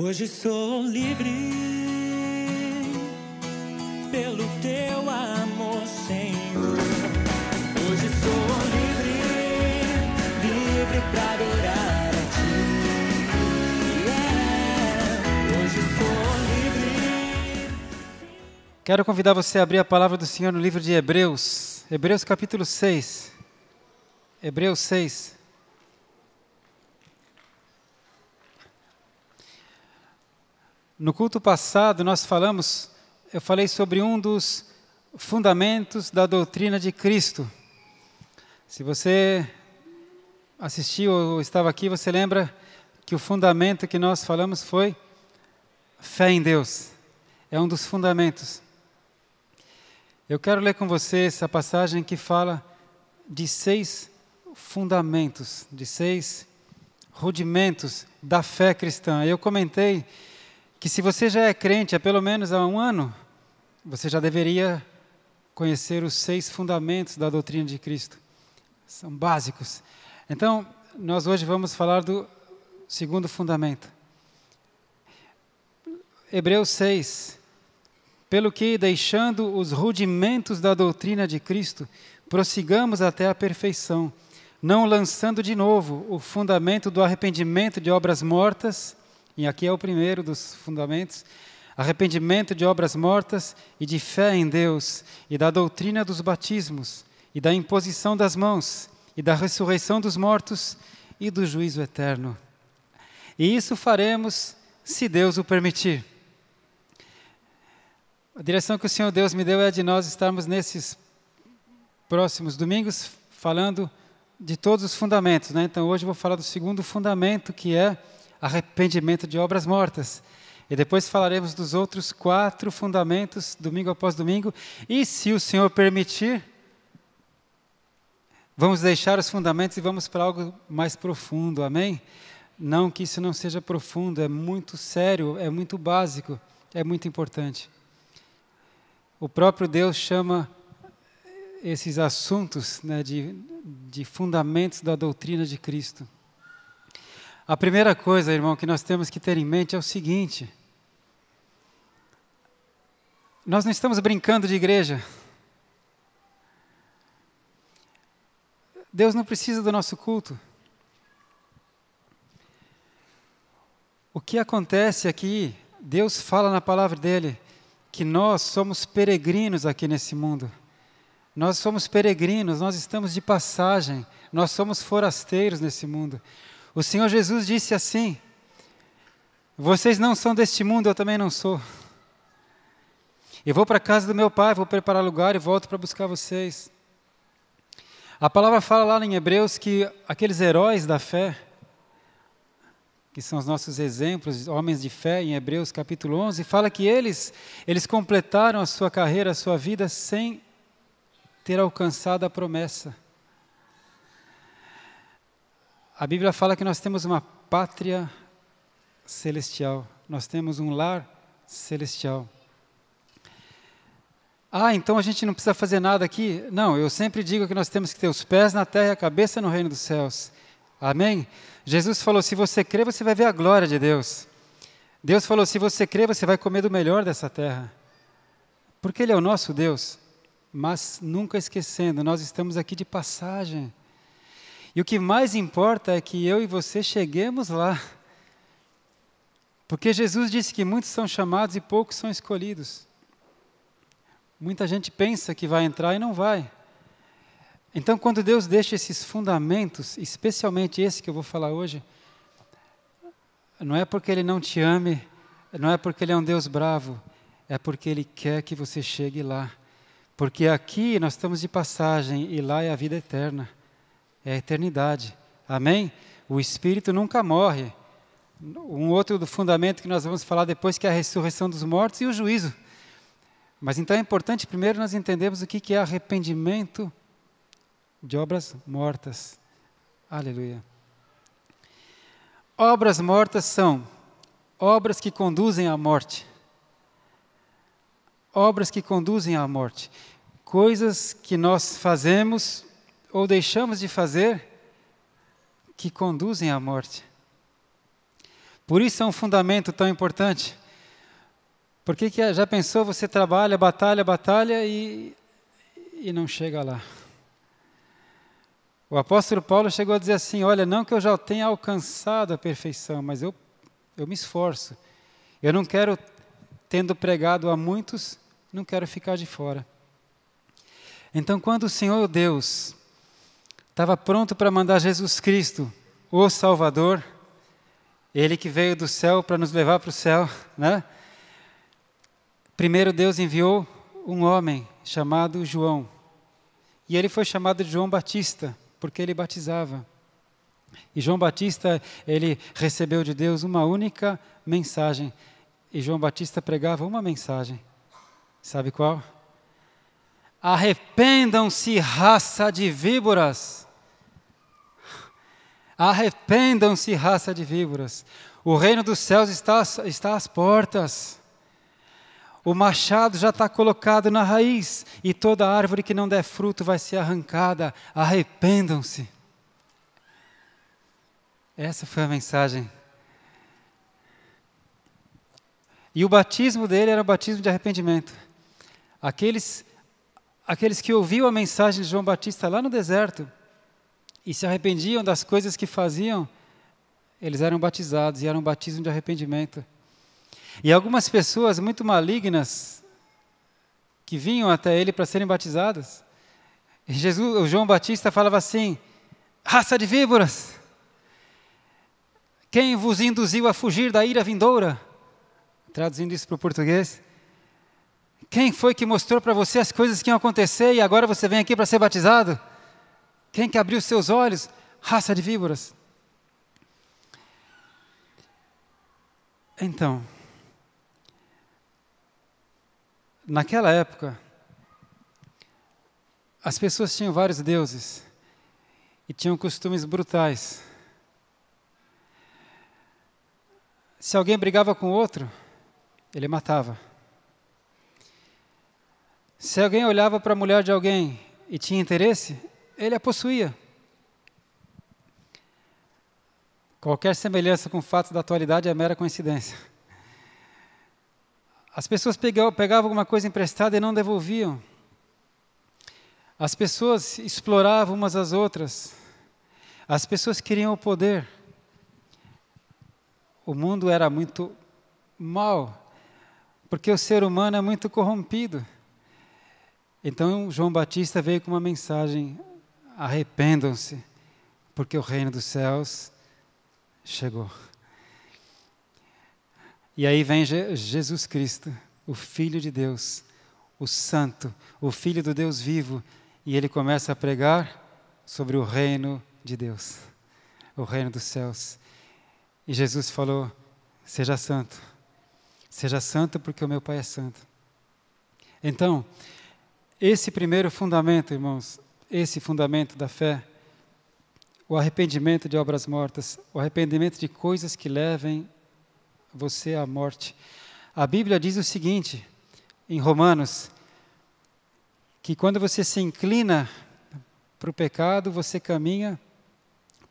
Hoje sou livre pelo teu amor, Senhor. Hoje sou livre, livre para adorar a ti. Yeah. Hoje sou livre. Quero convidar você a abrir a palavra do Senhor no livro de Hebreus, Hebreus capítulo 6. Hebreus 6. No culto passado nós falamos, eu falei sobre um dos fundamentos da doutrina de Cristo. Se você assistiu ou estava aqui, você lembra que o fundamento que nós falamos foi fé em Deus. É um dos fundamentos. Eu quero ler com você essa passagem que fala de seis fundamentos, de seis rudimentos da fé cristã. Eu comentei que se você já é crente há pelo menos há um ano, você já deveria conhecer os seis fundamentos da doutrina de Cristo. São básicos. Então, nós hoje vamos falar do segundo fundamento. Hebreus 6. Pelo que, deixando os rudimentos da doutrina de Cristo, prossigamos até a perfeição, não lançando de novo o fundamento do arrependimento de obras mortas e aqui é o primeiro dos fundamentos: arrependimento de obras mortas e de fé em Deus, e da doutrina dos batismos, e da imposição das mãos, e da ressurreição dos mortos e do juízo eterno. E isso faremos se Deus o permitir. A direção que o Senhor Deus me deu é de nós estarmos nesses próximos domingos falando de todos os fundamentos. Né? Então, hoje eu vou falar do segundo fundamento, que é arrependimento de obras mortas. E depois falaremos dos outros quatro fundamentos, domingo após domingo. E se o Senhor permitir, vamos deixar os fundamentos e vamos para algo mais profundo, amém? Não que isso não seja profundo, é muito sério, é muito básico, é muito importante. O próprio Deus chama esses assuntos né, de, de fundamentos da doutrina de Cristo. A primeira coisa, irmão, que nós temos que ter em mente é o seguinte: nós não estamos brincando de igreja. Deus não precisa do nosso culto. O que acontece aqui, é Deus fala na palavra dele que nós somos peregrinos aqui nesse mundo. Nós somos peregrinos, nós estamos de passagem, nós somos forasteiros nesse mundo. O Senhor Jesus disse assim: Vocês não são deste mundo, eu também não sou. Eu vou para a casa do meu pai, vou preparar lugar e volto para buscar vocês. A palavra fala lá em Hebreus que aqueles heróis da fé, que são os nossos exemplos, homens de fé, em Hebreus capítulo 11, fala que eles, eles completaram a sua carreira, a sua vida sem ter alcançado a promessa. A Bíblia fala que nós temos uma pátria celestial, nós temos um lar celestial. Ah, então a gente não precisa fazer nada aqui? Não, eu sempre digo que nós temos que ter os pés na terra e a cabeça no reino dos céus. Amém? Jesus falou: se você crê, você vai ver a glória de Deus. Deus falou: se você crê, você vai comer do melhor dessa terra. Porque Ele é o nosso Deus. Mas nunca esquecendo, nós estamos aqui de passagem. E o que mais importa é que eu e você cheguemos lá. Porque Jesus disse que muitos são chamados e poucos são escolhidos. Muita gente pensa que vai entrar e não vai. Então, quando Deus deixa esses fundamentos, especialmente esse que eu vou falar hoje, não é porque Ele não te ame, não é porque Ele é um Deus bravo, é porque Ele quer que você chegue lá. Porque aqui nós estamos de passagem e lá é a vida eterna é a eternidade. Amém? O espírito nunca morre. Um outro do fundamento que nós vamos falar depois que é a ressurreição dos mortos e o juízo. Mas então é importante primeiro nós entendermos o que é arrependimento de obras mortas. Aleluia. Obras mortas são obras que conduzem à morte. Obras que conduzem à morte. Coisas que nós fazemos ou deixamos de fazer que conduzem à morte. Por isso é um fundamento tão importante. Por que, que já pensou você trabalha, batalha, batalha e, e não chega lá? O apóstolo Paulo chegou a dizer assim: Olha, não que eu já tenha alcançado a perfeição, mas eu, eu me esforço. Eu não quero, tendo pregado a muitos, não quero ficar de fora. Então, quando o Senhor Deus estava pronto para mandar Jesus Cristo, o Salvador, ele que veio do céu para nos levar para o céu, né? Primeiro Deus enviou um homem chamado João. E ele foi chamado de João Batista, porque ele batizava. E João Batista, ele recebeu de Deus uma única mensagem. E João Batista pregava uma mensagem. Sabe qual? Arrependam-se, raça de víboras. Arrependam-se, raça de víboras. O reino dos céus está, está às portas. O machado já está colocado na raiz, e toda árvore que não der fruto vai ser arrancada. Arrependam-se. Essa foi a mensagem. E o batismo dele era o batismo de arrependimento. Aqueles, aqueles que ouviam a mensagem de João Batista lá no deserto, e se arrependiam das coisas que faziam, eles eram batizados, e era um batismo de arrependimento. E algumas pessoas muito malignas que vinham até ele para serem batizadas. Jesus, o João Batista falava assim: raça de víboras, quem vos induziu a fugir da ira vindoura? Traduzindo isso para o português. Quem foi que mostrou para você as coisas que iam acontecer e agora você vem aqui para ser batizado? Quem que os seus olhos? Raça de víboras. Então, naquela época, as pessoas tinham vários deuses e tinham costumes brutais. Se alguém brigava com outro, ele matava. Se alguém olhava para a mulher de alguém e tinha interesse, ele a possuía. Qualquer semelhança com fatos da atualidade é mera coincidência. As pessoas pegavam alguma coisa emprestada e não devolviam. As pessoas exploravam umas às outras. As pessoas queriam o poder. O mundo era muito mal, porque o ser humano é muito corrompido. Então João Batista veio com uma mensagem arrependam-se, porque o reino dos céus chegou. E aí vem Jesus Cristo, o Filho de Deus, o Santo, o Filho do Deus vivo, e ele começa a pregar sobre o reino de Deus, o reino dos céus. E Jesus falou: Seja santo, seja santo, porque o meu Pai é santo. Então, esse primeiro fundamento, irmãos, esse fundamento da fé, o arrependimento de obras mortas, o arrependimento de coisas que levem você à morte. A Bíblia diz o seguinte, em Romanos, que quando você se inclina para o pecado, você caminha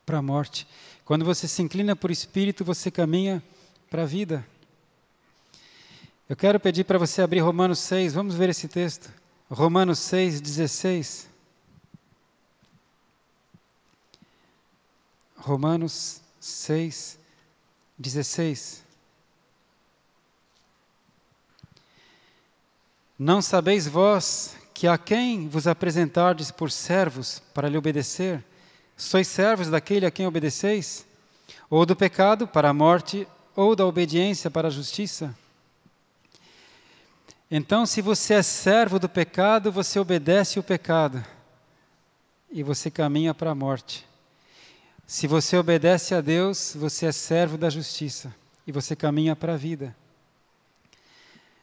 para a morte. Quando você se inclina para o Espírito, você caminha para a vida. Eu quero pedir para você abrir Romanos 6, vamos ver esse texto. Romanos 6, 16. Romanos 6, 16. Não sabeis vós que a quem vos apresentardes por servos para lhe obedecer, sois servos daquele a quem obedeceis? Ou do pecado para a morte, ou da obediência para a justiça? Então, se você é servo do pecado, você obedece o pecado e você caminha para a morte. Se você obedece a Deus, você é servo da justiça e você caminha para a vida.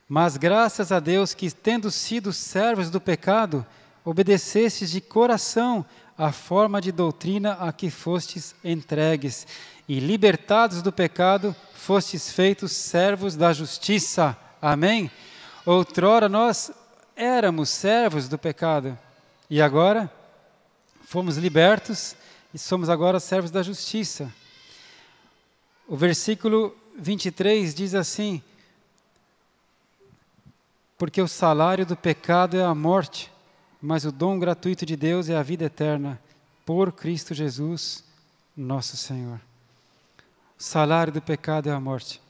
Mas graças a Deus que, tendo sido servos do pecado, obedecestes de coração à forma de doutrina a que fostes entregues, e libertados do pecado, fostes feitos servos da justiça. Amém? Outrora nós éramos servos do pecado, e agora fomos libertos e somos agora servos da justiça. O versículo 23 diz assim: Porque o salário do pecado é a morte, mas o dom gratuito de Deus é a vida eterna, por Cristo Jesus, nosso Senhor. O salário do pecado é a morte.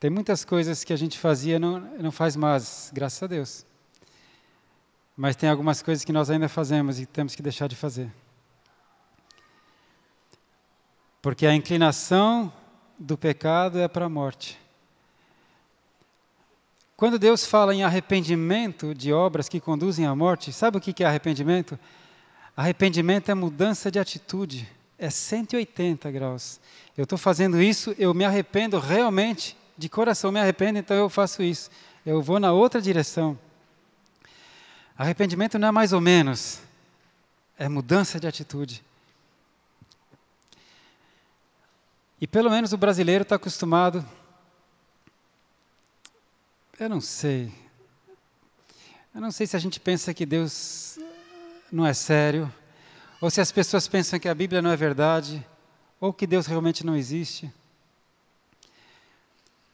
Tem muitas coisas que a gente fazia não, não faz mais, graças a Deus. Mas tem algumas coisas que nós ainda fazemos e temos que deixar de fazer. Porque a inclinação do pecado é para a morte. Quando Deus fala em arrependimento de obras que conduzem à morte, sabe o que é arrependimento? Arrependimento é mudança de atitude, é 180 graus. Eu estou fazendo isso, eu me arrependo realmente, de coração me arrependo, então eu faço isso. Eu vou na outra direção. Arrependimento não é mais ou menos, é mudança de atitude. E pelo menos o brasileiro está acostumado. Eu não sei. Eu não sei se a gente pensa que Deus não é sério, ou se as pessoas pensam que a Bíblia não é verdade, ou que Deus realmente não existe.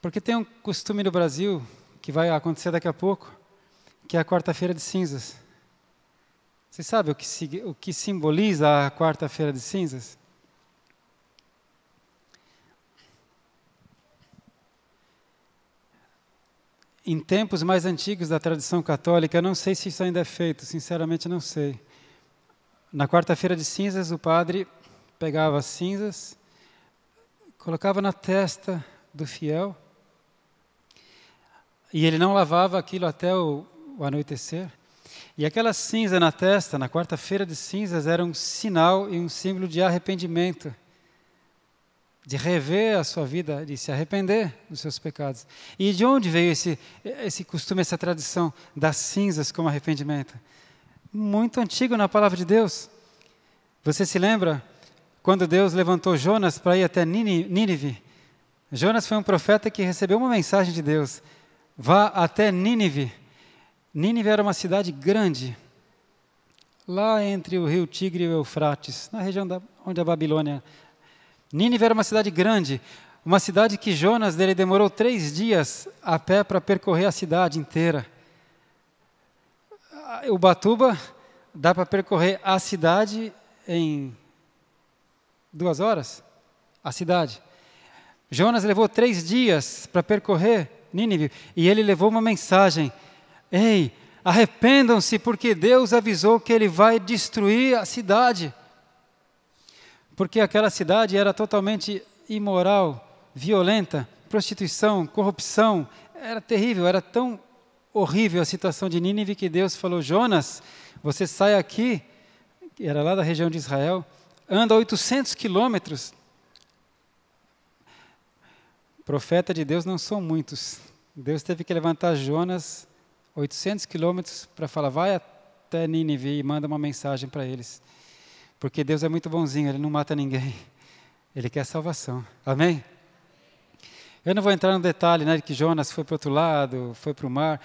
Porque tem um costume no Brasil, que vai acontecer daqui a pouco, que é a quarta-feira de cinzas. Você sabe o que, o que simboliza a quarta-feira de cinzas? Em tempos mais antigos da tradição católica, eu não sei se isso ainda é feito, sinceramente não sei. Na quarta-feira de cinzas, o padre pegava as cinzas, colocava na testa do fiel, e ele não lavava aquilo até o o anoitecer. E aquela cinza na testa, na quarta-feira de cinzas, era um sinal e um símbolo de arrependimento, de rever a sua vida, de se arrepender dos seus pecados. E de onde veio esse, esse costume, essa tradição das cinzas como arrependimento? Muito antigo na palavra de Deus. Você se lembra quando Deus levantou Jonas para ir até Nínive? Jonas foi um profeta que recebeu uma mensagem de Deus: vá até Nínive Nínive era uma cidade grande, lá entre o rio Tigre e o Eufrates, na região da, onde a Babilônia. Nínive era uma cidade grande, uma cidade que Jonas dele demorou três dias a pé para percorrer a cidade inteira. O Batuba dá para percorrer a cidade em duas horas? A cidade. Jonas levou três dias para percorrer Nínive e ele levou uma mensagem Ei, arrependam-se, porque Deus avisou que ele vai destruir a cidade. Porque aquela cidade era totalmente imoral, violenta, prostituição, corrupção. Era terrível, era tão horrível a situação de Nínive que Deus falou: Jonas, você sai aqui, era lá da região de Israel, anda 800 quilômetros. Profeta de Deus não são muitos. Deus teve que levantar Jonas 800 quilômetros para falar, vai até Nínive e manda uma mensagem para eles. Porque Deus é muito bonzinho, Ele não mata ninguém. Ele quer salvação. Amém? Eu não vou entrar no detalhe né, de que Jonas foi para o outro lado, foi para o mar.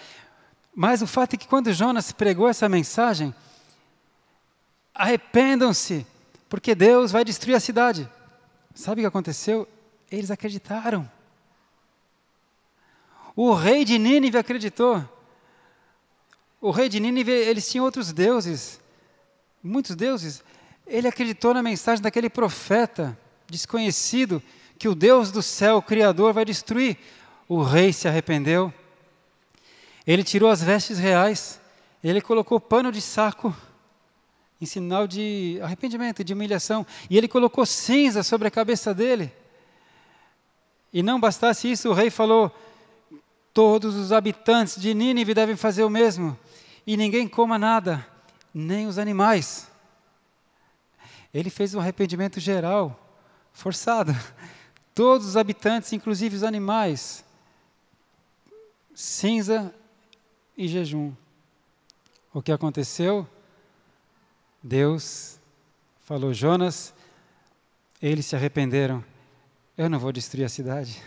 Mas o fato é que quando Jonas pregou essa mensagem, arrependam-se, porque Deus vai destruir a cidade. Sabe o que aconteceu? Eles acreditaram. O rei de Nínive acreditou. O rei de Nínive, eles tinham outros deuses, muitos deuses. Ele acreditou na mensagem daquele profeta desconhecido que o Deus do céu, o Criador, vai destruir. O rei se arrependeu. Ele tirou as vestes reais, ele colocou pano de saco em sinal de arrependimento, de humilhação, e ele colocou cinza sobre a cabeça dele. E não bastasse isso, o rei falou: todos os habitantes de Nínive devem fazer o mesmo e ninguém coma nada, nem os animais. Ele fez um arrependimento geral, forçado. Todos os habitantes, inclusive os animais, cinza e jejum. O que aconteceu? Deus falou: Jonas, eles se arrependeram. Eu não vou destruir a cidade.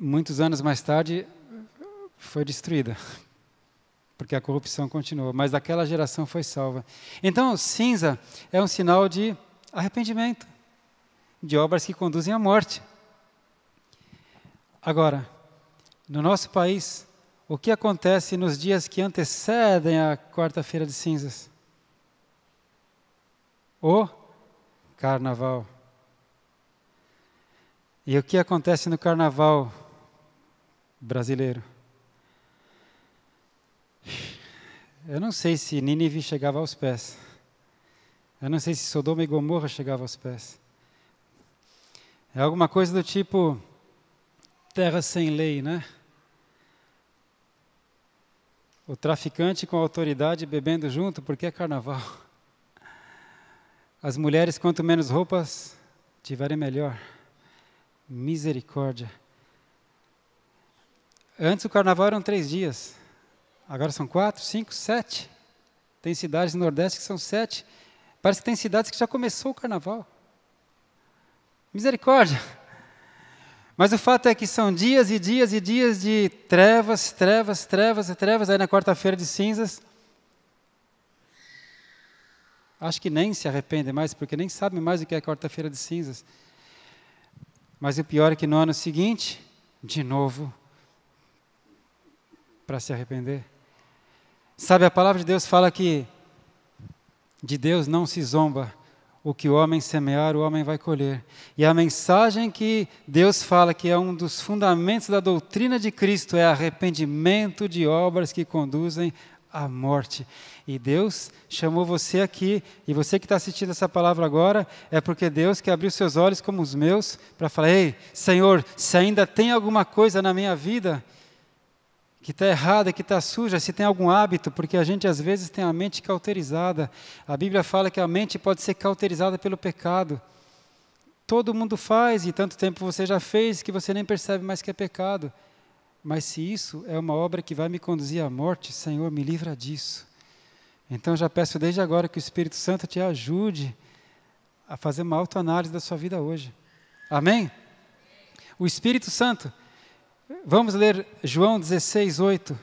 muitos anos mais tarde, foi destruída, porque a corrupção continuou. Mas aquela geração foi salva. Então, cinza é um sinal de arrependimento, de obras que conduzem à morte. Agora, no nosso país, o que acontece nos dias que antecedem a quarta-feira de cinzas? O carnaval. E o que acontece no carnaval brasileiro. Eu não sei se Nínive chegava aos pés. Eu não sei se Sodoma e Gomorra chegava aos pés. É alguma coisa do tipo terra sem lei, né? O traficante com autoridade bebendo junto, porque é carnaval. As mulheres, quanto menos roupas tiverem, melhor. Misericórdia. Antes o carnaval eram três dias, agora são quatro, cinco, sete. Tem cidades no Nordeste que são sete. Parece que tem cidades que já começou o carnaval. Misericórdia! Mas o fato é que são dias e dias e dias de trevas, trevas, trevas e trevas. Aí na quarta-feira de cinzas, acho que nem se arrependem mais, porque nem sabem mais o que é quarta-feira de cinzas. Mas o pior é que no ano seguinte, de novo, para se arrepender? Sabe, a palavra de Deus fala que de Deus não se zomba. O que o homem semear, o homem vai colher. E a mensagem que Deus fala que é um dos fundamentos da doutrina de Cristo é arrependimento de obras que conduzem à morte. E Deus chamou você aqui, e você que está assistindo essa palavra agora, é porque Deus que abriu seus olhos como os meus para falar: Ei, Senhor, se ainda tem alguma coisa na minha vida que está errada, que está suja, se tem algum hábito, porque a gente às vezes tem a mente cauterizada. A Bíblia fala que a mente pode ser cauterizada pelo pecado. Todo mundo faz e tanto tempo você já fez que você nem percebe mais que é pecado. Mas se isso é uma obra que vai me conduzir à morte, Senhor, me livra disso. Então já peço desde agora que o Espírito Santo te ajude a fazer uma autoanálise da sua vida hoje. Amém? O Espírito Santo Vamos ler João 16, 8.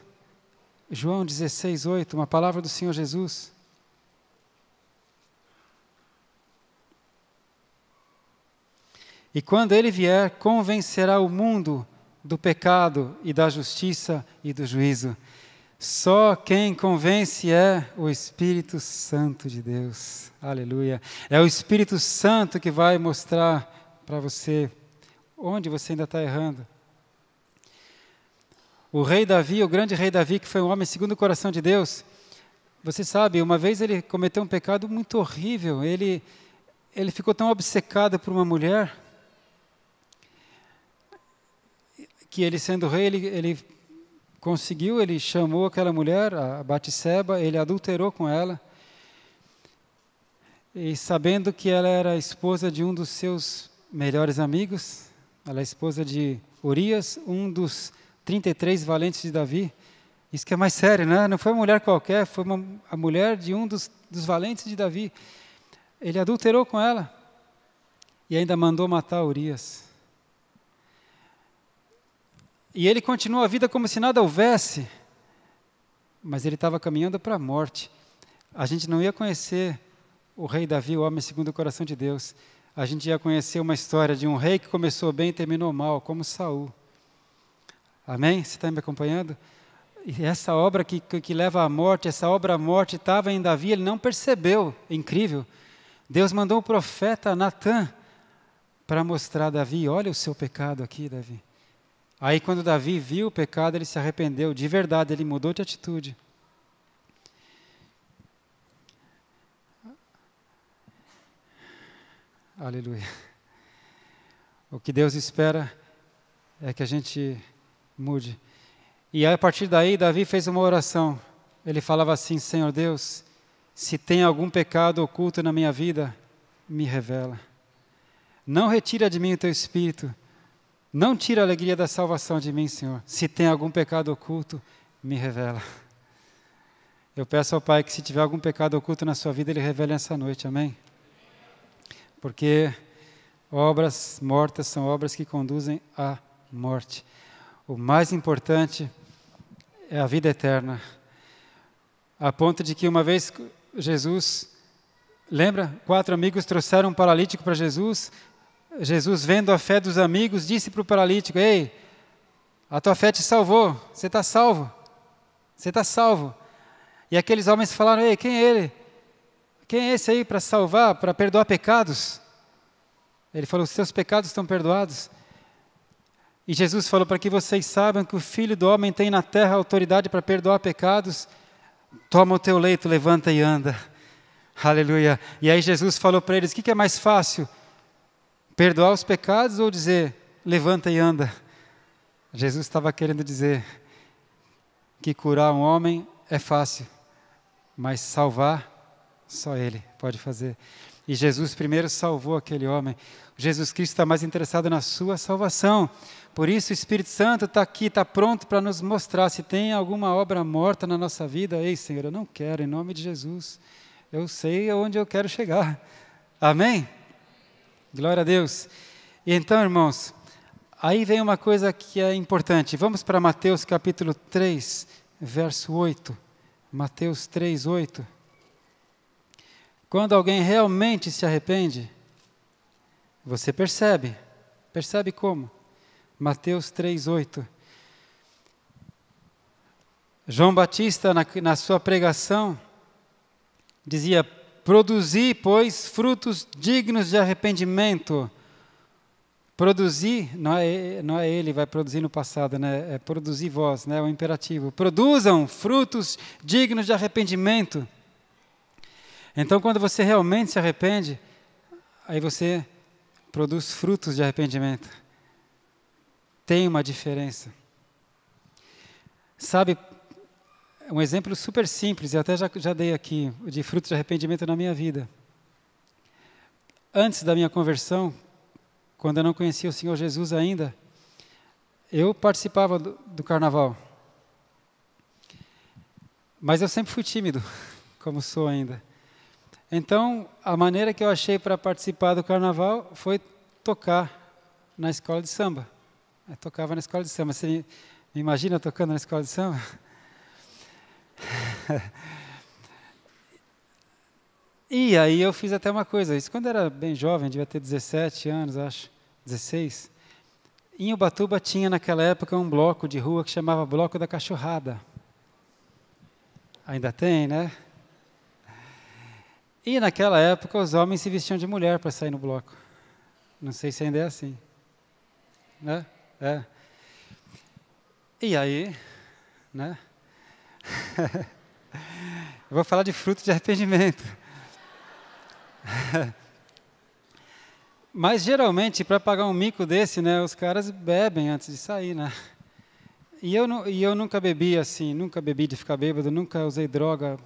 João 16, 8, uma palavra do Senhor Jesus. E quando ele vier, convencerá o mundo do pecado e da justiça e do juízo. Só quem convence é o Espírito Santo de Deus. Aleluia. É o Espírito Santo que vai mostrar para você onde você ainda está errando. O rei Davi, o grande rei Davi, que foi um homem segundo o coração de Deus, você sabe, uma vez ele cometeu um pecado muito horrível. Ele, ele ficou tão obcecado por uma mulher que ele sendo rei, ele, ele conseguiu, ele chamou aquela mulher, a Batseba, ele adulterou com ela. E sabendo que ela era esposa de um dos seus melhores amigos, ela é esposa de Urias, um dos 33 valentes de Davi. Isso que é mais sério, né? Não foi uma mulher qualquer, foi uma, a mulher de um dos, dos valentes de Davi. Ele adulterou com ela e ainda mandou matar Urias. E ele continua a vida como se nada houvesse, mas ele estava caminhando para a morte. A gente não ia conhecer o rei Davi, o homem segundo o coração de Deus. A gente ia conhecer uma história de um rei que começou bem e terminou mal, como Saul. Amém? Você está me acompanhando? E essa obra que, que leva à morte, essa obra à morte estava em Davi, ele não percebeu. É incrível. Deus mandou o profeta Natan para mostrar a Davi: olha o seu pecado aqui, Davi. Aí, quando Davi viu o pecado, ele se arrependeu. De verdade, ele mudou de atitude. Aleluia. O que Deus espera é que a gente mude. E a partir daí, Davi fez uma oração. Ele falava assim: Senhor Deus, se tem algum pecado oculto na minha vida, me revela. Não retira de mim o teu espírito. Não tira a alegria da salvação de mim, Senhor. Se tem algum pecado oculto, me revela. Eu peço ao Pai que se tiver algum pecado oculto na sua vida, Ele revele essa noite, amém? Porque obras mortas são obras que conduzem à morte. O mais importante é a vida eterna. A ponto de que uma vez Jesus, lembra? Quatro amigos trouxeram um paralítico para Jesus. Jesus, vendo a fé dos amigos, disse para o paralítico: Ei, a tua fé te salvou, você está salvo. Você está salvo. E aqueles homens falaram: Ei, quem é ele? Quem é esse aí para salvar, para perdoar pecados? Ele falou: Os teus pecados estão perdoados. E Jesus falou: para que vocês saibam que o Filho do Homem tem na terra autoridade para perdoar pecados, toma o teu leito, levanta e anda. Aleluia. E aí Jesus falou para eles: o que, que é mais fácil? Perdoar os pecados ou dizer, levanta e anda? Jesus estava querendo dizer que curar um homem é fácil, mas salvar, só Ele pode fazer. E Jesus primeiro salvou aquele homem. Jesus Cristo está mais interessado na sua salvação. Por isso, o Espírito Santo está aqui, está pronto para nos mostrar se tem alguma obra morta na nossa vida. Ei, Senhor, eu não quero, em nome de Jesus. Eu sei onde eu quero chegar. Amém? Glória a Deus. Então, irmãos, aí vem uma coisa que é importante. Vamos para Mateus capítulo 3, verso 8. Mateus 3, 8. Quando alguém realmente se arrepende, você percebe. Percebe como? Mateus 3,8. João Batista, na, na sua pregação, dizia: Produzi, pois, frutos dignos de arrependimento. Produzir, não é, não é ele, vai produzir no passado, né? é produzir vós, né? é o imperativo. Produzam frutos dignos de arrependimento. Então, quando você realmente se arrepende, aí você produz frutos de arrependimento tem uma diferença. Sabe, um exemplo super simples, e até já, já dei aqui, de fruto de arrependimento na minha vida. Antes da minha conversão, quando eu não conhecia o Senhor Jesus ainda, eu participava do, do carnaval. Mas eu sempre fui tímido, como sou ainda. Então, a maneira que eu achei para participar do carnaval foi tocar na escola de samba. Eu tocava na escola de samba. Você me, imagina tocando na escola de samba? e aí eu fiz até uma coisa. Isso quando era bem jovem, devia ter 17 anos, acho, 16. Em Ubatuba tinha naquela época um bloco de rua que chamava Bloco da Cachorrada. Ainda tem, né? E naquela época os homens se vestiam de mulher para sair no bloco. Não sei se ainda é assim. Né? É. E aí, né? Eu vou falar de fruto de arrependimento. Mas geralmente, para pagar um mico desse, né, os caras bebem antes de sair, né? E eu, e eu nunca bebi assim, nunca bebi de ficar bêbado, nunca usei droga.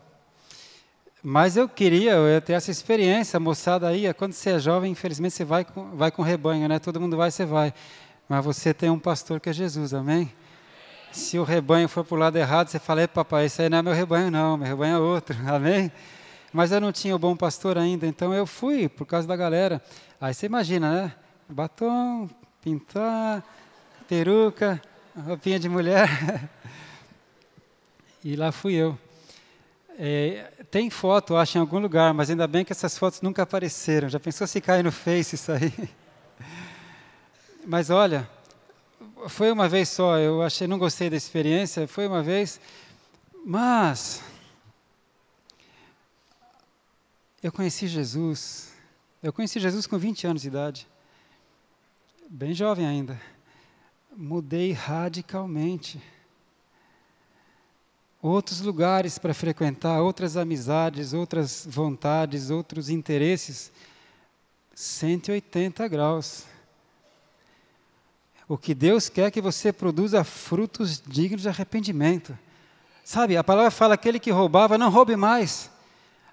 Mas eu queria eu ter essa experiência, moçada aí. Quando você é jovem, infelizmente, você vai com, vai com rebanho, né? Todo mundo vai, você vai. Mas você tem um pastor que é Jesus, amém? Se o rebanho for para o lado errado, você fala, é, papai, isso aí não é meu rebanho, não, meu rebanho é outro, amém? Mas eu não tinha o bom pastor ainda, então eu fui por causa da galera. Aí você imagina, né? Batom, pintar, peruca, roupinha de mulher. e lá fui eu. É, tem foto, acho, em algum lugar, mas ainda bem que essas fotos nunca apareceram. Já pensou se cai no Face isso aí? Mas olha, foi uma vez só, eu achei, não gostei da experiência, foi uma vez, mas eu conheci Jesus. Eu conheci Jesus com 20 anos de idade, bem jovem ainda. Mudei radicalmente. Outros lugares para frequentar, outras amizades, outras vontades, outros interesses. 180 graus. O que Deus quer é que você produza frutos dignos de arrependimento. Sabe, a palavra fala: aquele que roubava, não roube mais.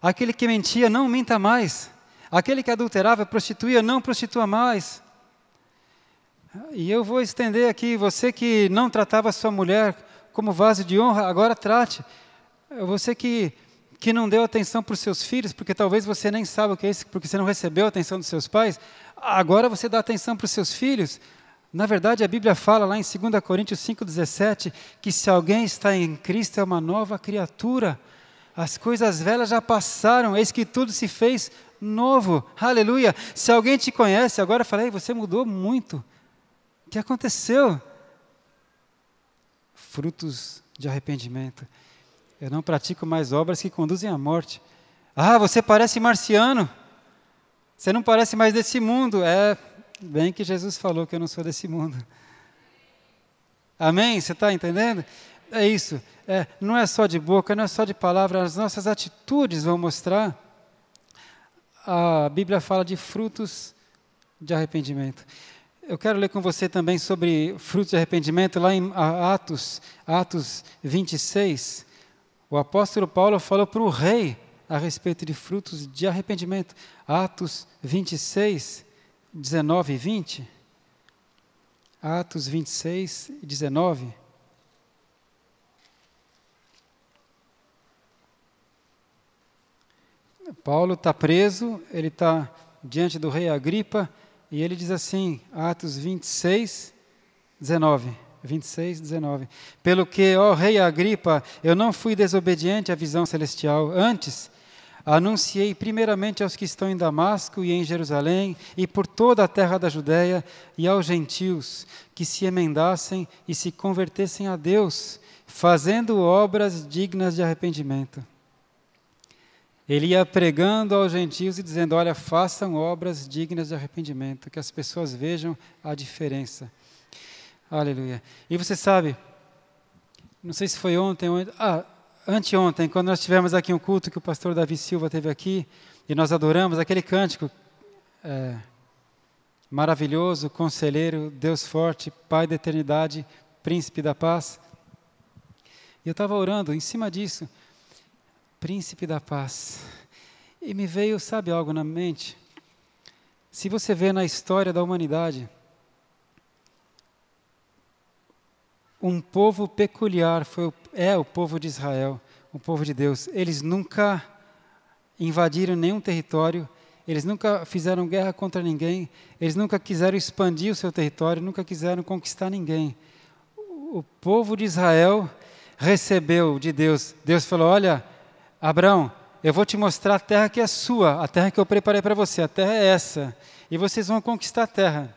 Aquele que mentia, não minta mais. Aquele que adulterava, prostituía, não prostitua mais. E eu vou estender aqui: você que não tratava sua mulher como vaso de honra, agora trate. Você que, que não deu atenção para os seus filhos, porque talvez você nem saiba o que é isso, porque você não recebeu a atenção dos seus pais, agora você dá atenção para os seus filhos. Na verdade, a Bíblia fala lá em 2 Coríntios 5,17 que se alguém está em Cristo é uma nova criatura. As coisas velhas já passaram, eis que tudo se fez novo. Aleluia! Se alguém te conhece, agora falei, você mudou muito. O que aconteceu? Frutos de arrependimento. Eu não pratico mais obras que conduzem à morte. Ah, você parece marciano. Você não parece mais desse mundo. É, Bem que Jesus falou que eu não sou desse mundo. Amém? Você está entendendo? É isso. É, não é só de boca, não é só de palavra, as nossas atitudes vão mostrar. A Bíblia fala de frutos de arrependimento. Eu quero ler com você também sobre frutos de arrependimento, lá em Atos, Atos 26. O apóstolo Paulo falou para o rei a respeito de frutos de arrependimento. Atos 26, 19 e 20. Atos 26 e 19. Paulo está preso, ele está diante do rei Agripa e ele diz assim, Atos 26, 19. 26, 19. Pelo que, ó rei Agripa, eu não fui desobediente à visão celestial, antes anunciei primeiramente aos que estão em Damasco e em Jerusalém e por toda a terra da Judéia e aos gentios que se emendassem e se convertessem a Deus, fazendo obras dignas de arrependimento. Ele ia pregando aos gentios e dizendo: Olha, façam obras dignas de arrependimento, que as pessoas vejam a diferença. Aleluia. E você sabe, não sei se foi ontem, ontem ah, anteontem, quando nós tivemos aqui um culto que o pastor Davi Silva teve aqui, e nós adoramos aquele cântico é, maravilhoso, conselheiro, Deus forte, Pai da eternidade, Príncipe da paz. E eu estava orando em cima disso, Príncipe da paz. E me veio, sabe, algo na mente. Se você vê na história da humanidade, um povo peculiar foi é o povo de Israel, o povo de Deus. Eles nunca invadiram nenhum território, eles nunca fizeram guerra contra ninguém, eles nunca quiseram expandir o seu território, nunca quiseram conquistar ninguém. O povo de Israel recebeu de Deus. Deus falou: Olha, Abraão, eu vou te mostrar a terra que é sua, a terra que eu preparei para você, a terra é essa. E vocês vão conquistar a terra.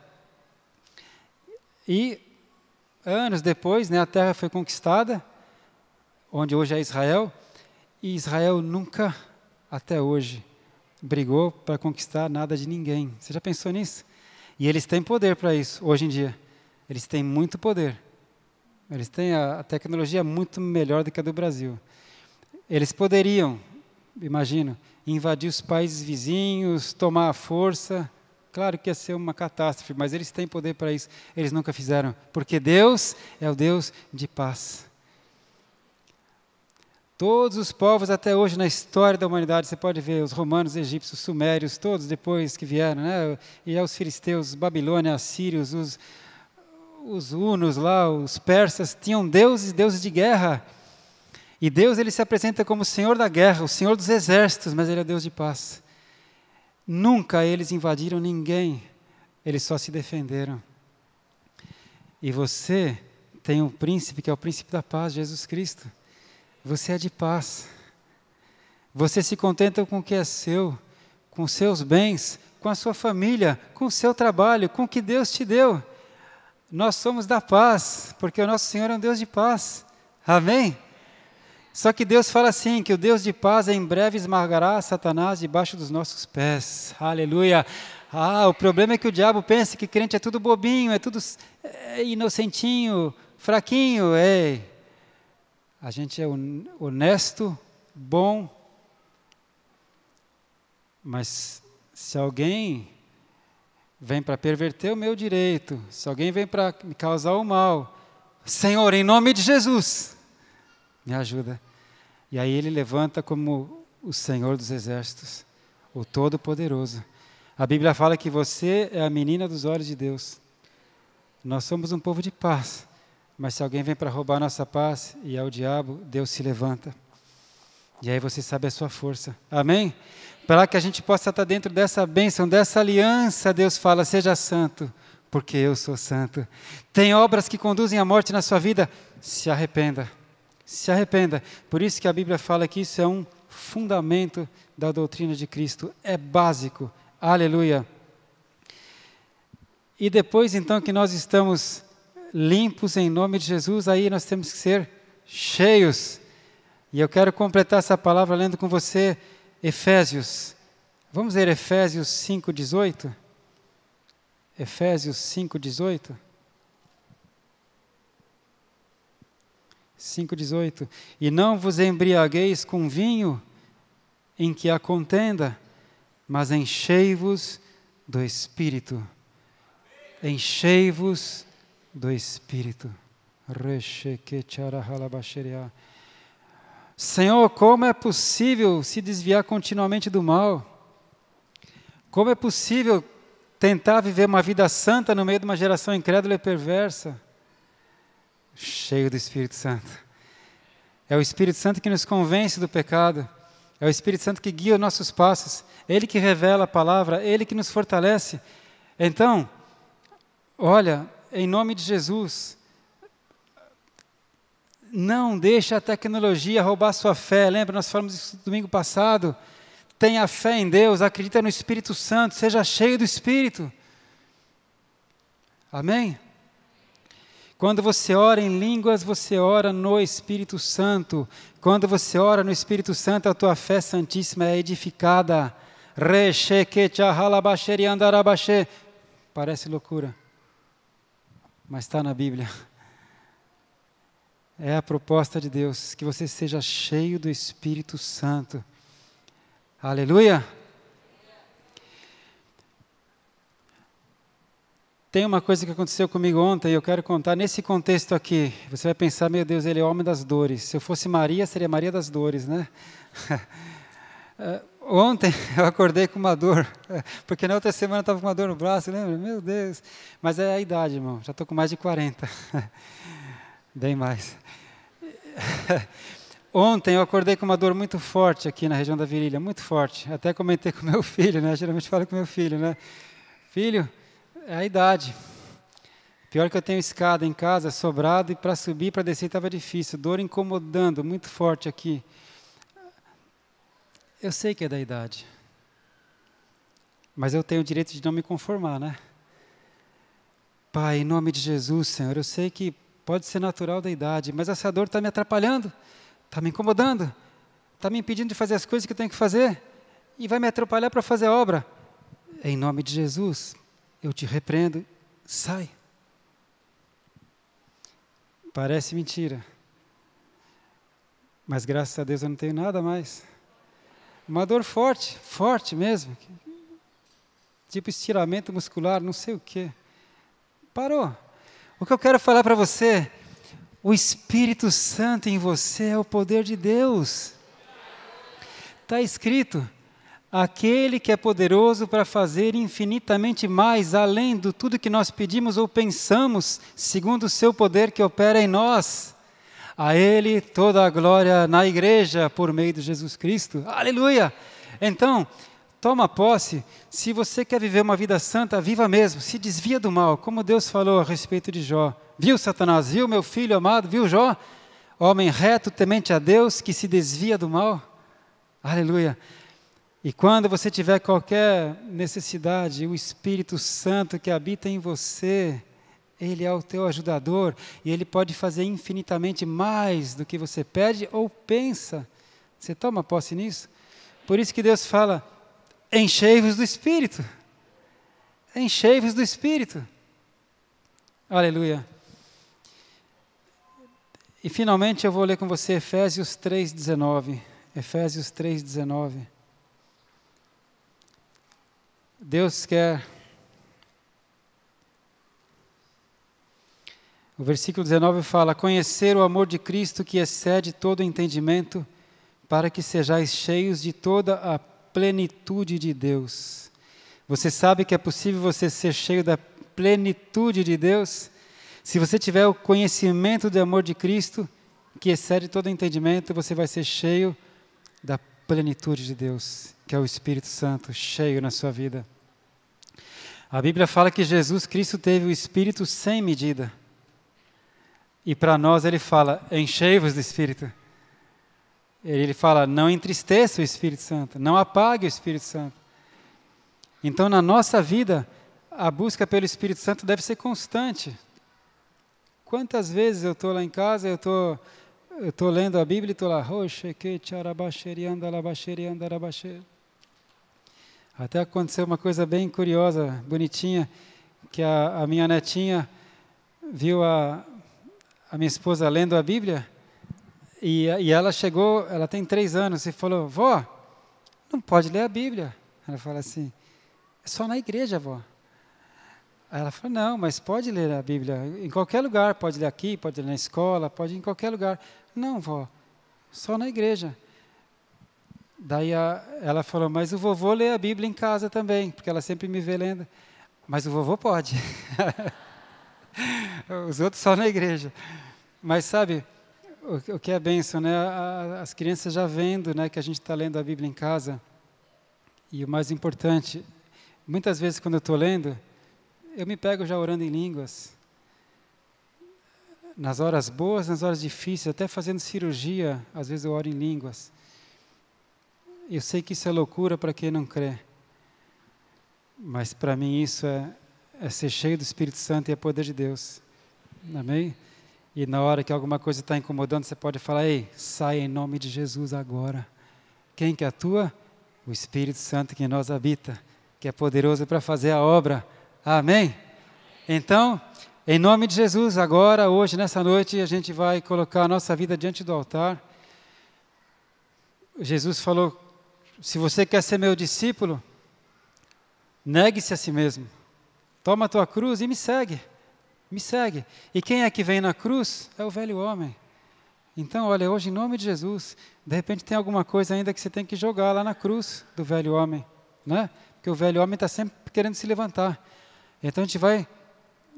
E anos depois, né, a terra foi conquistada onde hoje é Israel, e Israel nunca, até hoje, brigou para conquistar nada de ninguém. Você já pensou nisso? E eles têm poder para isso hoje em dia. Eles têm muito poder. Eles têm a, a tecnologia muito melhor do que a do Brasil. Eles poderiam, imagino, invadir os países vizinhos, tomar a força. Claro que ia ser uma catástrofe, mas eles têm poder para isso. Eles nunca fizeram, porque Deus é o Deus de paz. Todos os povos até hoje na história da humanidade, você pode ver os romanos, egípcios, sumérios, todos depois que vieram, né? E os filisteus, Babilônia, assírios, os, os hunos lá, os persas, tinham deuses, deuses de guerra. E Deus ele se apresenta como o Senhor da guerra, o Senhor dos exércitos, mas ele é Deus de paz. Nunca eles invadiram ninguém, eles só se defenderam. E você tem um príncipe que é o príncipe da paz, Jesus Cristo. Você é de paz. Você se contenta com o que é seu, com seus bens, com a sua família, com o seu trabalho, com o que Deus te deu. Nós somos da paz, porque o nosso Senhor é um Deus de paz. Amém? Só que Deus fala assim: que o Deus de paz em breve esmagará Satanás debaixo dos nossos pés. Aleluia. Ah, o problema é que o diabo pensa que crente é tudo bobinho, é tudo é, inocentinho, fraquinho. Ei, a gente é honesto, bom, mas se alguém vem para perverter o meu direito, se alguém vem para me causar o mal, Senhor, em nome de Jesus, me ajuda. E aí ele levanta como o Senhor dos Exércitos, o Todo-Poderoso. A Bíblia fala que você é a menina dos olhos de Deus. Nós somos um povo de paz. Mas se alguém vem para roubar nossa paz e é o diabo, Deus se levanta. E aí você sabe a sua força. Amém? Para que a gente possa estar dentro dessa bênção, dessa aliança, Deus fala: seja santo, porque eu sou santo. Tem obras que conduzem à morte na sua vida? Se arrependa. Se arrependa. Por isso que a Bíblia fala que isso é um fundamento da doutrina de Cristo. É básico. Aleluia. E depois, então, que nós estamos limpos em nome de Jesus, aí nós temos que ser cheios. E eu quero completar essa palavra lendo com você Efésios. Vamos ler Efésios 5:18? Efésios 5:18. 5,18 E não vos embriagueis com vinho em que há contenda, mas enchei-vos do Espírito. Enchei-vos do Espírito. Senhor, como é possível se desviar continuamente do mal? Como é possível tentar viver uma vida santa no meio de uma geração incrédula e perversa? Cheio do Espírito Santo. É o Espírito Santo que nos convence do pecado. É o Espírito Santo que guia os nossos passos. Ele que revela a palavra, Ele que nos fortalece. Então, olha, em nome de Jesus, não deixe a tecnologia roubar sua fé. Lembra, nós falamos isso domingo passado. Tenha fé em Deus, acredita no Espírito Santo, seja cheio do Espírito. Amém? Quando você ora em línguas, você ora no Espírito Santo. Quando você ora no Espírito Santo, a tua fé santíssima é edificada. Parece loucura mas está na Bíblia. É a proposta de Deus que você seja cheio do Espírito Santo. Aleluia! Tem uma coisa que aconteceu comigo ontem e eu quero contar nesse contexto aqui. Você vai pensar, meu Deus, ele é homem das dores. Se eu fosse Maria, seria Maria das dores, né? É, Ontem eu acordei com uma dor, é, porque na outra semana eu estava com uma dor no braço, lembra? Meu Deus. Mas é a idade, irmão. Já estou com mais de 40. Bem mais. Ontem eu acordei com uma dor muito forte aqui na região da virilha, muito forte. Até comentei com meu filho, né? Geralmente falo com meu filho, né? Filho, é a idade. Pior que eu tenho escada em casa, sobrado, e para subir e para descer estava difícil. Dor incomodando, muito forte aqui. Eu sei que é da idade. Mas eu tenho o direito de não me conformar, né? Pai, em nome de Jesus, Senhor, eu sei que pode ser natural da idade, mas essa dor está me atrapalhando, está me incomodando, está me impedindo de fazer as coisas que eu tenho que fazer e vai me atrapalhar para fazer a obra. Em nome de Jesus, eu te repreendo, sai. Parece mentira, mas graças a Deus eu não tenho nada mais. Uma dor forte, forte mesmo. Tipo estiramento muscular, não sei o quê. Parou. O que eu quero falar para você, o Espírito Santo em você é o poder de Deus. Está escrito, aquele que é poderoso para fazer infinitamente mais além do tudo que nós pedimos ou pensamos, segundo o seu poder que opera em nós. A Ele toda a glória na igreja por meio de Jesus Cristo. Aleluia! Então, toma posse. Se você quer viver uma vida santa, viva mesmo. Se desvia do mal, como Deus falou a respeito de Jó. Viu, Satanás? Viu, meu filho amado? Viu, Jó? Homem reto, temente a Deus, que se desvia do mal. Aleluia. E quando você tiver qualquer necessidade, o Espírito Santo que habita em você, ele é o teu ajudador e Ele pode fazer infinitamente mais do que você pede ou pensa. Você toma posse nisso? Por isso que Deus fala: enchei-vos do Espírito. Enchei-vos do Espírito. Aleluia. E finalmente eu vou ler com você Efésios 3,19. Efésios 3,19. Deus quer O versículo 19 fala: Conhecer o amor de Cristo que excede todo entendimento, para que sejais cheios de toda a plenitude de Deus. Você sabe que é possível você ser cheio da plenitude de Deus? Se você tiver o conhecimento do amor de Cristo, que excede todo entendimento, você vai ser cheio da plenitude de Deus, que é o Espírito Santo, cheio na sua vida. A Bíblia fala que Jesus Cristo teve o Espírito sem medida. E para nós ele fala: enchei-vos do Espírito. Ele fala: não entristeça o Espírito Santo, não apague o Espírito Santo. Então, na nossa vida, a busca pelo Espírito Santo deve ser constante. Quantas vezes eu estou lá em casa, eu estou eu tô lendo a Bíblia e estou lá, até aconteceu uma coisa bem curiosa, bonitinha, que a, a minha netinha viu a, a minha esposa lendo a Bíblia e, e ela chegou, ela tem três anos, e falou: Vó, não pode ler a Bíblia. Ela fala assim: É só na igreja, vó. Aí ela falou: Não, mas pode ler a Bíblia em qualquer lugar, pode ler aqui, pode ler na escola, pode em qualquer lugar. Não, vó, só na igreja. Daí a, ela falou: Mas o vovô lê a Bíblia em casa também, porque ela sempre me vê lendo. Mas o vovô pode. Os outros só na igreja. Mas sabe o, o que é benção, né? As crianças já vendo, né, que a gente está lendo a Bíblia em casa. E o mais importante, muitas vezes quando eu estou lendo, eu me pego já orando em línguas. Nas horas boas, nas horas difíceis, até fazendo cirurgia, às vezes eu oro em línguas. Eu sei que isso é loucura para quem não crê. Mas para mim isso é, é ser cheio do Espírito Santo e a é poder de Deus. Amém? E na hora que alguma coisa está incomodando, você pode falar: Ei, sai em nome de Jesus agora. Quem que é atua? O Espírito Santo que em nós habita, que é poderoso para fazer a obra. Amém? Então, em nome de Jesus, agora, hoje, nessa noite, a gente vai colocar a nossa vida diante do altar. Jesus falou: se você quer ser meu discípulo, negue-se a si mesmo. Toma a tua cruz e me segue. Me segue. E quem é que vem na cruz? É o velho homem. Então, olha, hoje, em nome de Jesus, de repente tem alguma coisa ainda que você tem que jogar lá na cruz do velho homem, né? Porque o velho homem está sempre querendo se levantar. Então, a gente vai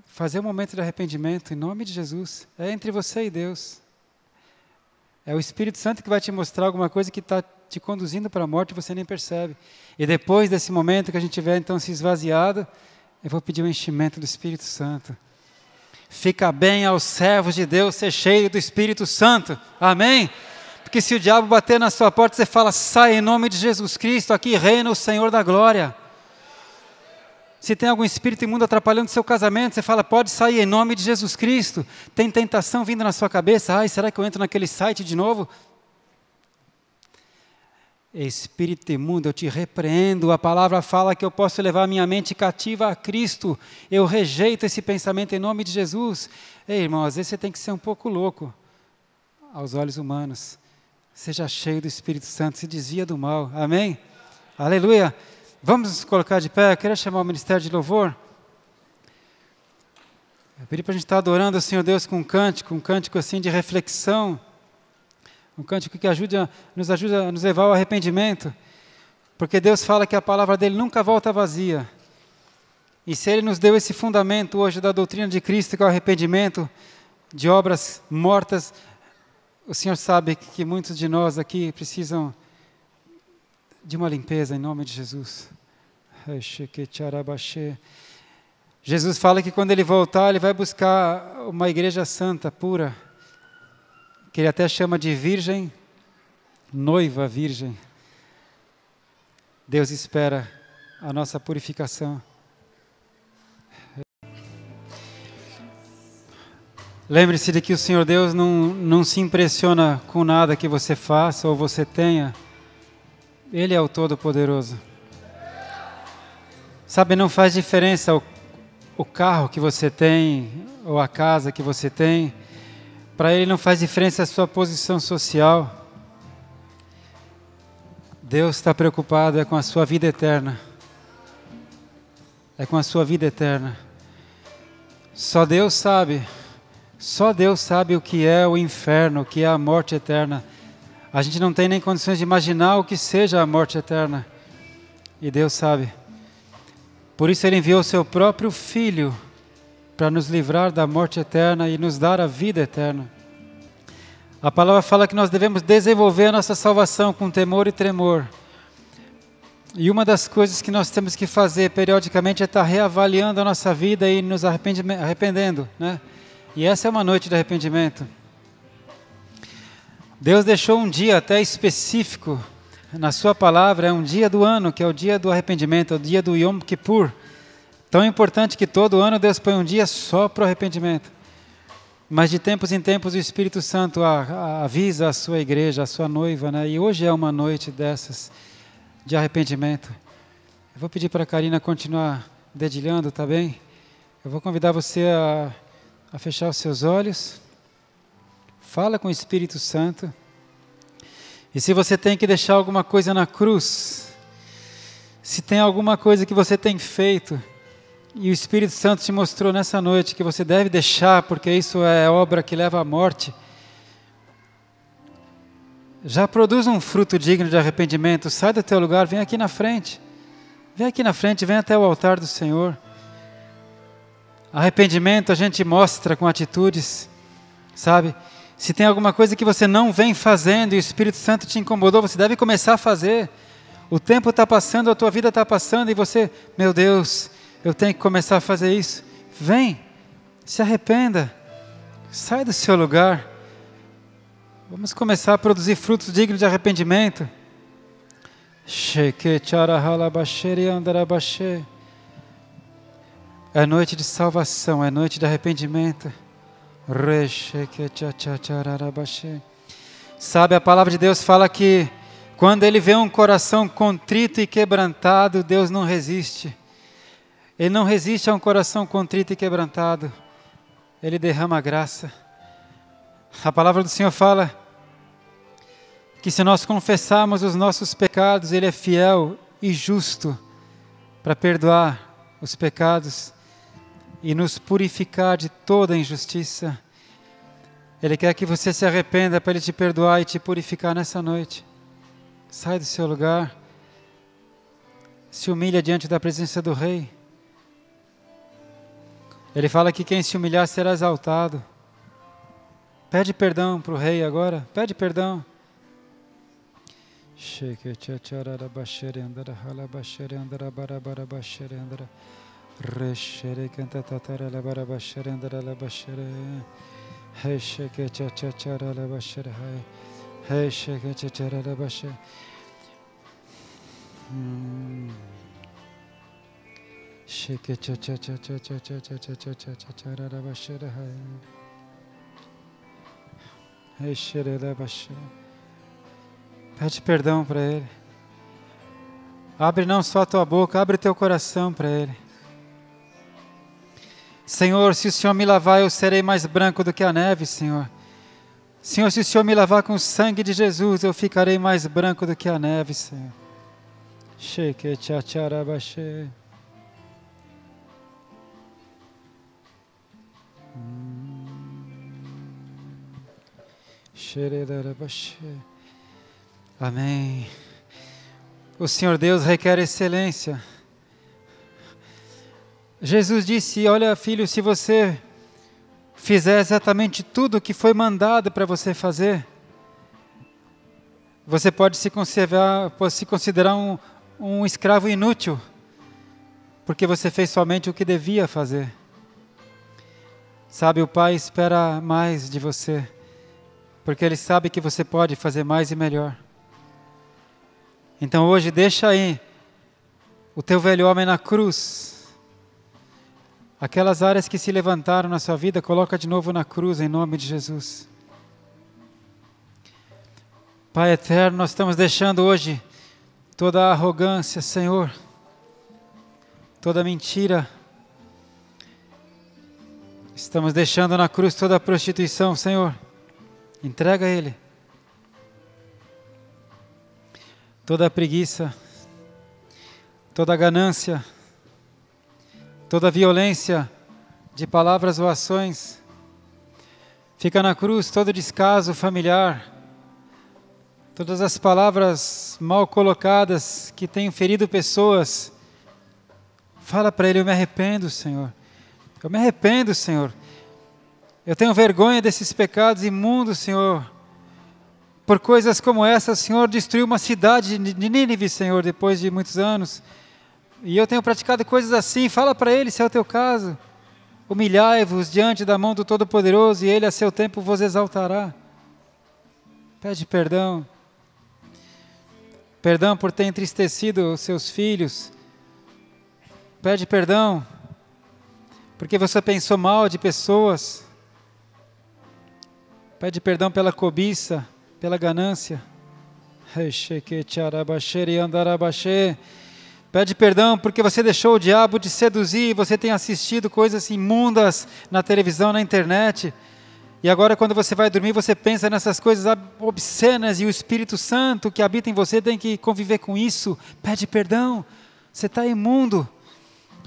fazer um momento de arrependimento, em nome de Jesus. É entre você e Deus. É o Espírito Santo que vai te mostrar alguma coisa que está te conduzindo para a morte e você nem percebe. E depois desse momento que a gente tiver, então, se esvaziado eu vou pedir o um enchimento do Espírito Santo. Fica bem aos servos de Deus ser cheio do Espírito Santo. Amém? Porque se o diabo bater na sua porta, você fala: sai em nome de Jesus Cristo, aqui reina o Senhor da glória. Se tem algum espírito imundo atrapalhando seu casamento, você fala: pode sair em nome de Jesus Cristo. Tem tentação vindo na sua cabeça: ai, será que eu entro naquele site de novo? Espírito imundo, eu te repreendo. A palavra fala que eu posso levar minha mente cativa a Cristo. Eu rejeito esse pensamento em nome de Jesus. Ei, irmão, às vezes você tem que ser um pouco louco aos olhos humanos. Seja cheio do Espírito Santo, se desvia do mal. Amém? Aleluia. Vamos nos colocar de pé. Eu queria chamar o ministério de louvor. Eu pedi para a gente estar adorando o Senhor Deus com um cântico, um cântico assim de reflexão. Um cântico que ajude a, nos ajude a nos levar ao arrependimento. Porque Deus fala que a palavra dele nunca volta vazia. E se ele nos deu esse fundamento hoje da doutrina de Cristo, que é o arrependimento de obras mortas, o Senhor sabe que muitos de nós aqui precisam de uma limpeza em nome de Jesus. Jesus fala que quando ele voltar, ele vai buscar uma igreja santa, pura que ele até chama de virgem, noiva virgem. Deus espera a nossa purificação. Lembre-se de que o Senhor Deus não, não se impressiona com nada que você faça ou você tenha. Ele é o Todo-Poderoso. Sabe, não faz diferença o, o carro que você tem ou a casa que você tem para ele não faz diferença a sua posição social. Deus está preocupado é com a sua vida eterna. É com a sua vida eterna. Só Deus sabe. Só Deus sabe o que é o inferno, o que é a morte eterna. A gente não tem nem condições de imaginar o que seja a morte eterna. E Deus sabe. Por isso ele enviou seu próprio filho para nos livrar da morte eterna e nos dar a vida eterna. A palavra fala que nós devemos desenvolver a nossa salvação com temor e tremor. E uma das coisas que nós temos que fazer periodicamente é estar reavaliando a nossa vida e nos arrependendo, né? E essa é uma noite de arrependimento. Deus deixou um dia até específico na sua palavra, é um dia do ano, que é o dia do arrependimento, é o dia do Yom Kippur. Tão importante que todo ano Deus põe um dia só para o arrependimento. Mas de tempos em tempos o Espírito Santo avisa a sua igreja, a sua noiva, né? E hoje é uma noite dessas de arrependimento. Eu vou pedir para a Karina continuar dedilhando, tá bem? Eu vou convidar você a, a fechar os seus olhos. Fala com o Espírito Santo. E se você tem que deixar alguma coisa na cruz, se tem alguma coisa que você tem feito, e o Espírito Santo te mostrou nessa noite que você deve deixar, porque isso é obra que leva à morte. Já produz um fruto digno de arrependimento. Sai do teu lugar, vem aqui na frente. Vem aqui na frente, vem até o altar do Senhor. Arrependimento a gente mostra com atitudes, sabe? Se tem alguma coisa que você não vem fazendo e o Espírito Santo te incomodou, você deve começar a fazer. O tempo está passando, a tua vida está passando e você, meu Deus, eu tenho que começar a fazer isso. Vem, se arrependa, sai do seu lugar. Vamos começar a produzir frutos dignos de arrependimento. É noite de salvação, é noite de arrependimento. Sabe, a palavra de Deus fala que quando ele vê um coração contrito e quebrantado, Deus não resiste. Ele não resiste a um coração contrito e quebrantado. Ele derrama graça. A palavra do Senhor fala que se nós confessarmos os nossos pecados, Ele é fiel e justo para perdoar os pecados e nos purificar de toda injustiça. Ele quer que você se arrependa para Ele te perdoar e te purificar nessa noite. Sai do seu lugar, se humilha diante da presença do Rei. Ele fala que quem se humilhar será exaltado. Pede perdão para o rei agora. Pede perdão. Hum. Pede perdão para Ele. Abre não só a tua boca, abre teu coração para Ele. Senhor, se o Senhor me lavar, eu serei mais branco do que a neve, Senhor. Senhor, se o Senhor me lavar com o sangue de Jesus, eu ficarei mais branco do que a neve, Senhor. Shake, tchacharabashe. Amém. O Senhor Deus requer excelência. Jesus disse: Olha, filho, se você fizer exatamente tudo o que foi mandado para você fazer, você pode se considerar, pode se considerar um, um escravo inútil, porque você fez somente o que devia fazer. Sabe, o Pai espera mais de você porque Ele sabe que você pode fazer mais e melhor. Então hoje, deixa aí o teu velho homem na cruz. Aquelas áreas que se levantaram na sua vida, coloca de novo na cruz em nome de Jesus. Pai eterno, nós estamos deixando hoje toda a arrogância, Senhor, toda mentira. Estamos deixando na cruz toda a prostituição, Senhor. Entrega a Ele. Toda a preguiça, toda a ganância, toda a violência de palavras ou ações. Fica na cruz todo descaso familiar, todas as palavras mal colocadas que têm ferido pessoas. Fala para Ele: Eu me arrependo, Senhor. Eu me arrependo, Senhor. Eu tenho vergonha desses pecados imundos, Senhor. Por coisas como essa, Senhor, destruiu uma cidade de Nínive, Senhor, depois de muitos anos. E eu tenho praticado coisas assim. Fala para ele se é o teu caso. Humilhai-vos diante da mão do Todo-Poderoso e ele a seu tempo vos exaltará. Pede perdão. Perdão por ter entristecido os seus filhos. Pede perdão porque você pensou mal de pessoas Pede perdão pela cobiça, pela ganância. Pede perdão porque você deixou o diabo de seduzir, você tem assistido coisas imundas na televisão, na internet. E agora, quando você vai dormir, você pensa nessas coisas obscenas e o Espírito Santo que habita em você tem que conviver com isso. Pede perdão, você está imundo.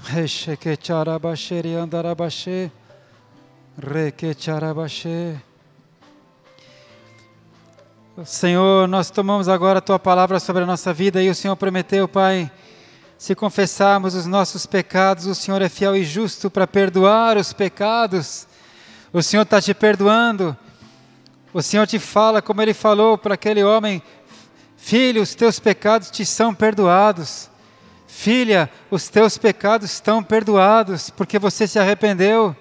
Requecharabashe, andarabashe, requecharabashe. Senhor, nós tomamos agora a tua palavra sobre a nossa vida e o Senhor prometeu, Pai, se confessarmos os nossos pecados, o Senhor é fiel e justo para perdoar os pecados. O Senhor está te perdoando. O Senhor te fala, como ele falou para aquele homem: Filho, os teus pecados te são perdoados. Filha, os teus pecados estão perdoados, porque você se arrependeu.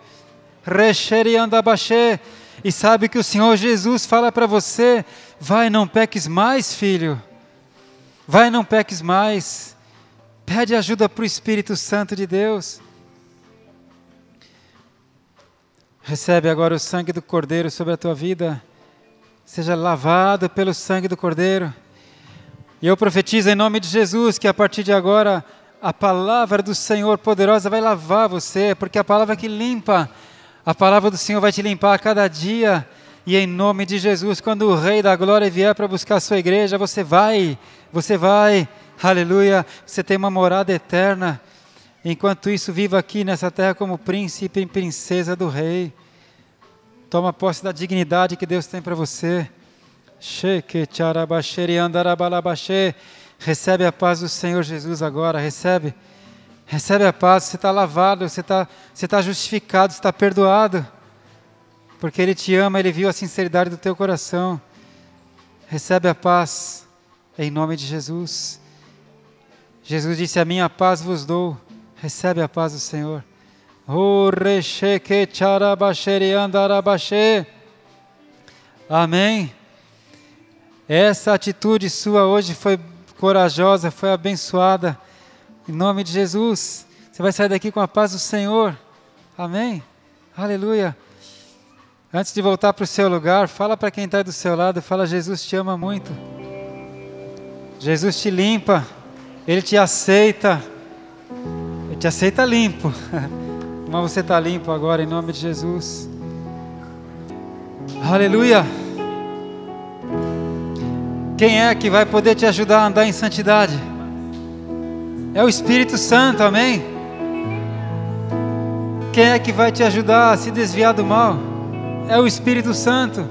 Rexeri andabachê e sabe que o Senhor Jesus fala para você: vai, não peques mais, filho. Vai, não peques mais. Pede ajuda para o Espírito Santo de Deus. Recebe agora o sangue do Cordeiro sobre a tua vida. Seja lavado pelo sangue do Cordeiro. E eu profetizo em nome de Jesus que a partir de agora a palavra do Senhor poderosa vai lavar você, porque é a palavra que limpa a palavra do Senhor vai te limpar a cada dia. E em nome de Jesus, quando o Rei da Glória vier para buscar a sua igreja, você vai, você vai, aleluia, você tem uma morada eterna. Enquanto isso, viva aqui nessa terra como príncipe e princesa do Rei. Toma posse da dignidade que Deus tem para você. Recebe a paz do Senhor Jesus agora, recebe. Recebe a paz, você está lavado, você está você tá justificado, você está perdoado. Porque Ele te ama, Ele viu a sinceridade do teu coração. Recebe a paz em nome de Jesus. Jesus disse: A minha paz vos dou. Recebe a paz do Senhor. Amém. Essa atitude sua hoje foi corajosa, foi abençoada. Em nome de Jesus. Você vai sair daqui com a paz do Senhor. Amém? Aleluia. Antes de voltar para o seu lugar, fala para quem está do seu lado, fala Jesus te ama muito. Jesus te limpa. Ele te aceita. Ele te aceita limpo. Mas você está limpo agora em nome de Jesus. Aleluia. Quem é que vai poder te ajudar a andar em santidade? É o Espírito Santo, amém? Quem é que vai te ajudar a se desviar do mal? É o Espírito Santo.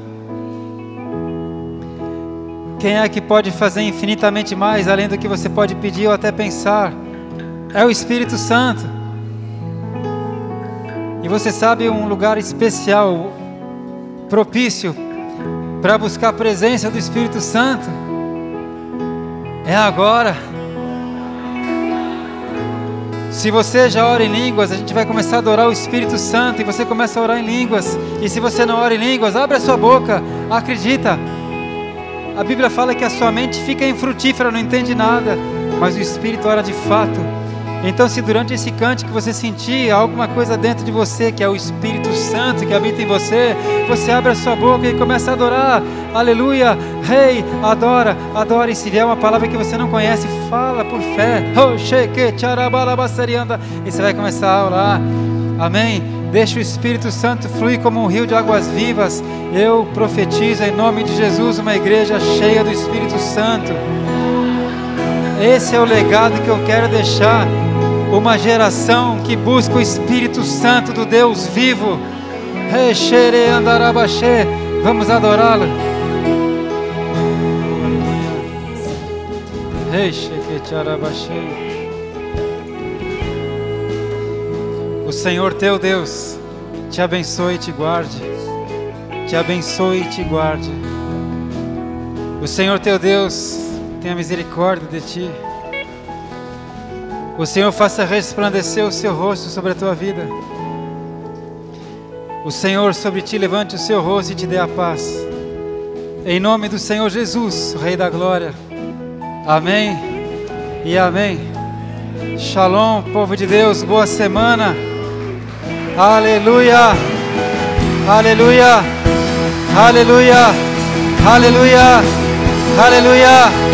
Quem é que pode fazer infinitamente mais além do que você pode pedir ou até pensar? É o Espírito Santo. E você sabe um lugar especial, propício para buscar a presença do Espírito Santo? É agora. Se você já ora em línguas, a gente vai começar a adorar o Espírito Santo e você começa a orar em línguas. E se você não ora em línguas, abre a sua boca, acredita. A Bíblia fala que a sua mente fica infrutífera, não entende nada, mas o Espírito ora de fato. Então, se durante esse cântico você sentir alguma coisa dentro de você, que é o Espírito Santo que habita em você, você abre a sua boca e começa a adorar. Aleluia, Rei, hey, adora, adora. E se vier uma palavra que você não conhece, fala por fé. E você vai começar a orar. Amém? Deixa o Espírito Santo fluir como um rio de águas vivas. Eu profetizo em nome de Jesus uma igreja cheia do Espírito Santo. Esse é o legado que eu quero deixar. Uma geração que busca o Espírito Santo do Deus vivo. Vamos adorá-lo. O Senhor teu Deus te abençoe e te guarde. Te abençoe e te guarde. O Senhor teu Deus tenha misericórdia de ti. O Senhor faça resplandecer o seu rosto sobre a tua vida. O Senhor sobre ti levante o seu rosto e te dê a paz. Em nome do Senhor Jesus, Rei da Glória. Amém e amém. Shalom, povo de Deus, boa semana. Aleluia, aleluia, aleluia, aleluia, aleluia.